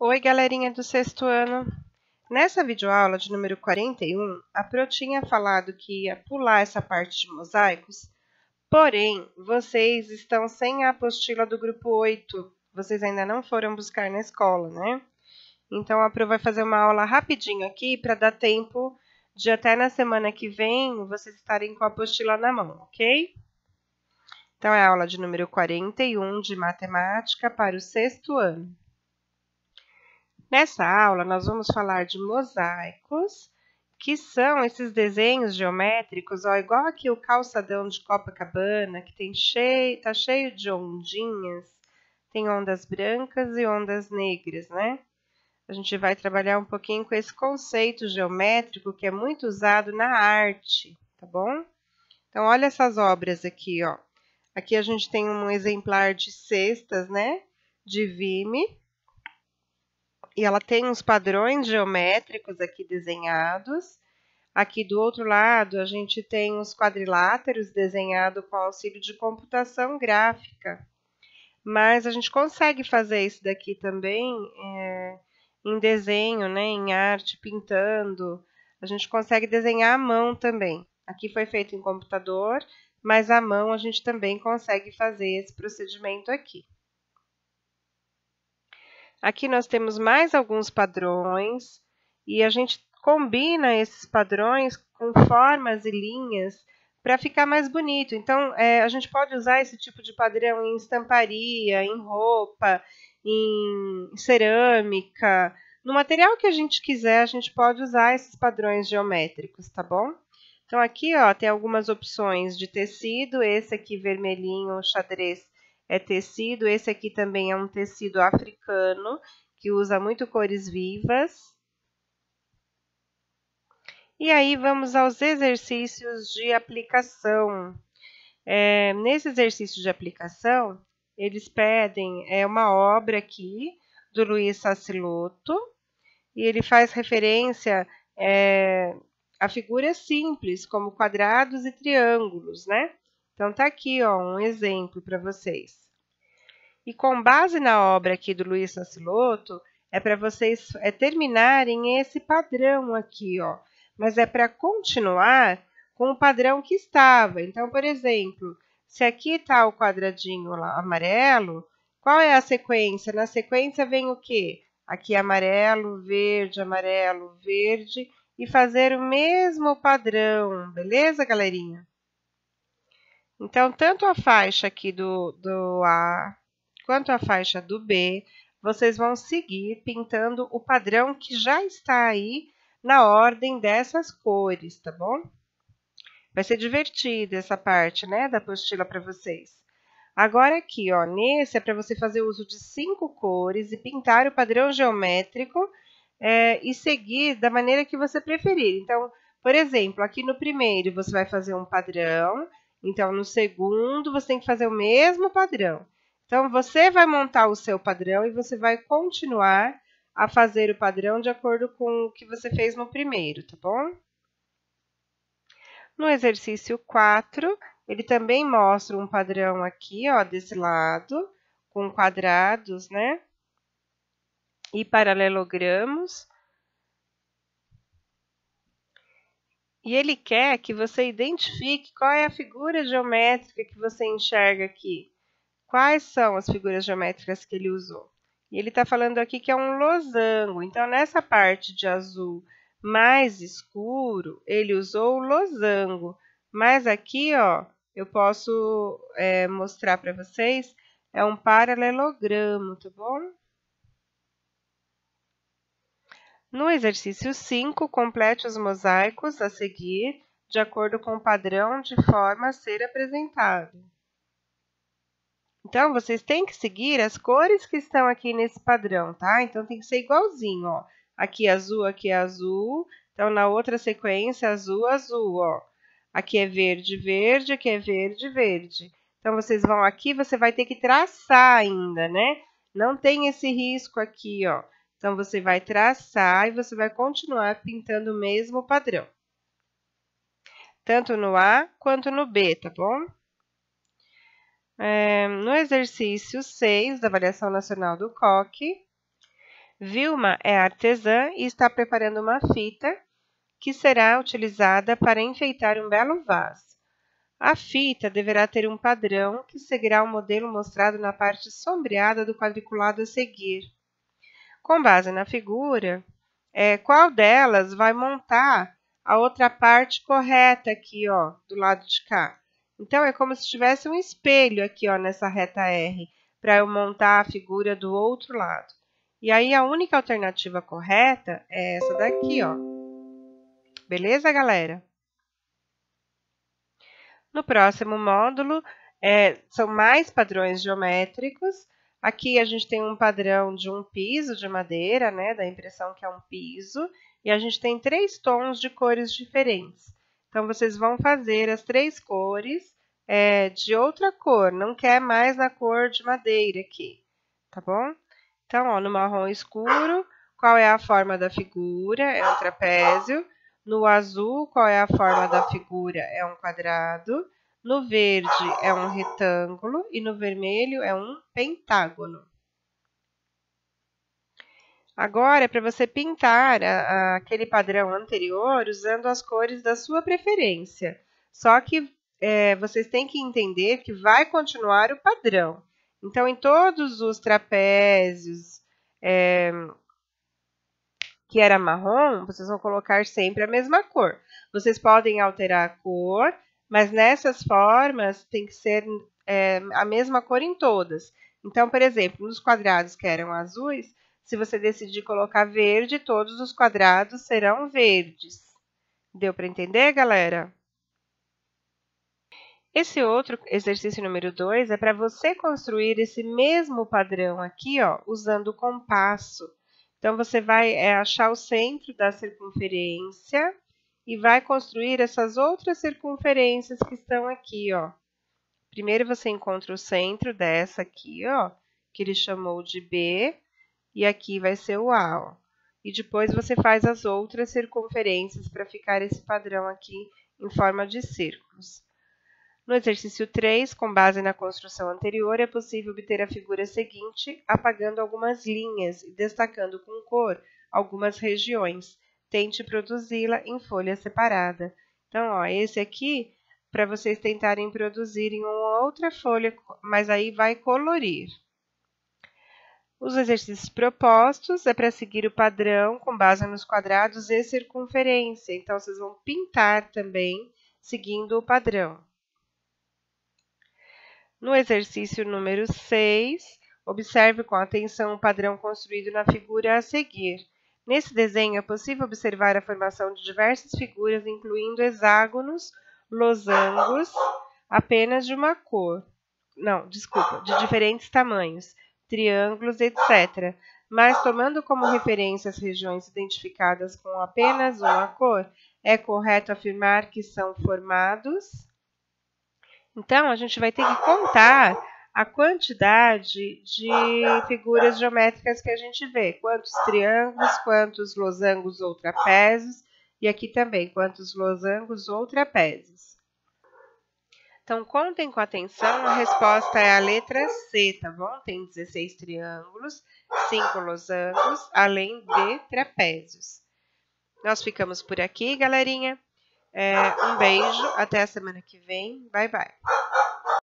Oi, galerinha do sexto ano! Nessa videoaula de número 41, a Pro tinha falado que ia pular essa parte de mosaicos, porém, vocês estão sem a apostila do grupo 8. Vocês ainda não foram buscar na escola, né? Então, a Pro vai fazer uma aula rapidinho aqui para dar tempo de até na semana que vem vocês estarem com a apostila na mão, ok? Então, é a aula de número 41 de matemática para o sexto ano. Nessa aula, nós vamos falar de mosaicos, que são esses desenhos geométricos, ó, igual aqui o calçadão de Copacabana, que tem cheio, tá cheio de ondinhas, tem ondas brancas e ondas negras, né? A gente vai trabalhar um pouquinho com esse conceito geométrico que é muito usado na arte, tá bom? Então, olha essas obras aqui, ó. Aqui a gente tem um exemplar de cestas, né? De Vime e ela tem uns padrões geométricos aqui desenhados. Aqui do outro lado, a gente tem os quadriláteros desenhado com auxílio de computação gráfica. Mas a gente consegue fazer isso daqui também é, em desenho, né, em arte, pintando. A gente consegue desenhar à mão também. Aqui foi feito em computador, mas à mão a gente também consegue fazer esse procedimento aqui. Aqui nós temos mais alguns padrões e a gente combina esses padrões com formas e linhas para ficar mais bonito. Então, é, a gente pode usar esse tipo de padrão em estamparia, em roupa, em cerâmica. No material que a gente quiser, a gente pode usar esses padrões geométricos, tá bom? Então, aqui ó, tem algumas opções de tecido. Esse aqui vermelhinho, xadrez, é tecido. Esse aqui também é um tecido africano que usa muito cores vivas. E aí vamos aos exercícios de aplicação. É, nesse exercício de aplicação, eles pedem é, uma obra aqui do Luiz Sassiloto e ele faz referência é, a figuras simples, como quadrados e triângulos, né? Então, tá aqui ó, um exemplo para vocês. E com base na obra aqui do Luiz Nascimento, é para vocês é, terminarem esse padrão aqui, ó. Mas é para continuar com o padrão que estava. Então, por exemplo, se aqui está o quadradinho lá, amarelo, qual é a sequência? Na sequência vem o quê? Aqui amarelo, verde, amarelo, verde e fazer o mesmo padrão, beleza, galerinha? Então, tanto a faixa aqui do, do A quanto a faixa do B, vocês vão seguir pintando o padrão que já está aí na ordem dessas cores, tá bom? Vai ser divertida essa parte, né, da apostila para vocês. Agora aqui, ó, nesse é para você fazer uso de cinco cores e pintar o padrão geométrico é, e seguir da maneira que você preferir. Então, por exemplo, aqui no primeiro você vai fazer um padrão, então, no segundo, você tem que fazer o mesmo padrão. Então, você vai montar o seu padrão e você vai continuar a fazer o padrão de acordo com o que você fez no primeiro, tá bom? No exercício 4, ele também mostra um padrão aqui, ó, desse lado, com quadrados, né? E paralelogramos. E ele quer que você identifique qual é a figura geométrica que você enxerga aqui. Quais são as figuras geométricas que ele usou? E ele está falando aqui que é um losango. Então, nessa parte de azul mais escuro, ele usou o losango. Mas aqui, ó, eu posso é, mostrar para vocês, é um paralelogramo, tá bom? No exercício 5, complete os mosaicos a seguir de acordo com o padrão de forma a ser apresentado. Então, vocês têm que seguir as cores que estão aqui nesse padrão, tá? Então, tem que ser igualzinho, ó. Aqui é azul, aqui é azul. Então, na outra sequência, azul, azul, ó. Aqui é verde, verde, aqui é verde, verde. Então, vocês vão aqui, você vai ter que traçar ainda, né? Não tem esse risco aqui, ó. Então, você vai traçar e você vai continuar pintando o mesmo padrão. Tanto no A quanto no B, tá bom? É, no exercício 6 da Avaliação Nacional do COC, Vilma é artesã e está preparando uma fita que será utilizada para enfeitar um belo vaso. A fita deverá ter um padrão que seguirá o modelo mostrado na parte sombreada do quadriculado a seguir. Com base na figura, é, qual delas vai montar a outra parte correta aqui, ó, do lado de cá? Então, é como se tivesse um espelho aqui, ó, nessa reta R, para eu montar a figura do outro lado. E aí, a única alternativa correta é essa daqui, ó. Beleza, galera? No próximo módulo, é, são mais padrões geométricos Aqui a gente tem um padrão de um piso de madeira, né, da impressão que é um piso, e a gente tem três tons de cores diferentes. Então, vocês vão fazer as três cores é, de outra cor, não quer mais na cor de madeira aqui, tá bom? Então, ó, no marrom escuro, qual é a forma da figura? É um trapézio. No azul, qual é a forma da figura? É um quadrado. No verde é um retângulo e no vermelho é um pentágono. Agora é para você pintar a, a, aquele padrão anterior usando as cores da sua preferência. Só que é, vocês têm que entender que vai continuar o padrão. Então, em todos os trapézios é, que era marrom, vocês vão colocar sempre a mesma cor. Vocês podem alterar a cor mas nessas formas tem que ser é, a mesma cor em todas. Então, por exemplo, nos quadrados que eram azuis, se você decidir colocar verde, todos os quadrados serão verdes. Deu para entender, galera? Esse outro exercício número 2 é para você construir esse mesmo padrão aqui, ó, usando o compasso. Então, você vai é, achar o centro da circunferência e vai construir essas outras circunferências que estão aqui, ó. Primeiro você encontra o centro dessa aqui, ó, que ele chamou de B, e aqui vai ser o A, ó. E depois você faz as outras circunferências para ficar esse padrão aqui em forma de círculos. No exercício 3, com base na construção anterior, é possível obter a figura seguinte apagando algumas linhas e destacando com cor algumas regiões tente produzi-la em folha separada. Então, ó, esse aqui para vocês tentarem produzir em uma outra folha, mas aí vai colorir. Os exercícios propostos é para seguir o padrão com base nos quadrados e circunferência. Então, vocês vão pintar também seguindo o padrão. No exercício número 6, observe com atenção o padrão construído na figura a seguir. Nesse desenho é possível observar a formação de diversas figuras, incluindo hexágonos, losangos, apenas de uma cor. Não, desculpa, de diferentes tamanhos, triângulos, etc. Mas tomando como referência as regiões identificadas com apenas uma cor, é correto afirmar que são formados. Então, a gente vai ter que contar a quantidade de figuras geométricas que a gente vê, quantos triângulos, quantos losangos ou trapézios, e aqui também quantos losangos ou trapézios. Então, contem com atenção, a resposta é a letra C, tá bom? Tem 16 triângulos, 5 losangos, além de trapézios. Nós ficamos por aqui, galerinha. É, um beijo, até a semana que vem. Bye, bye.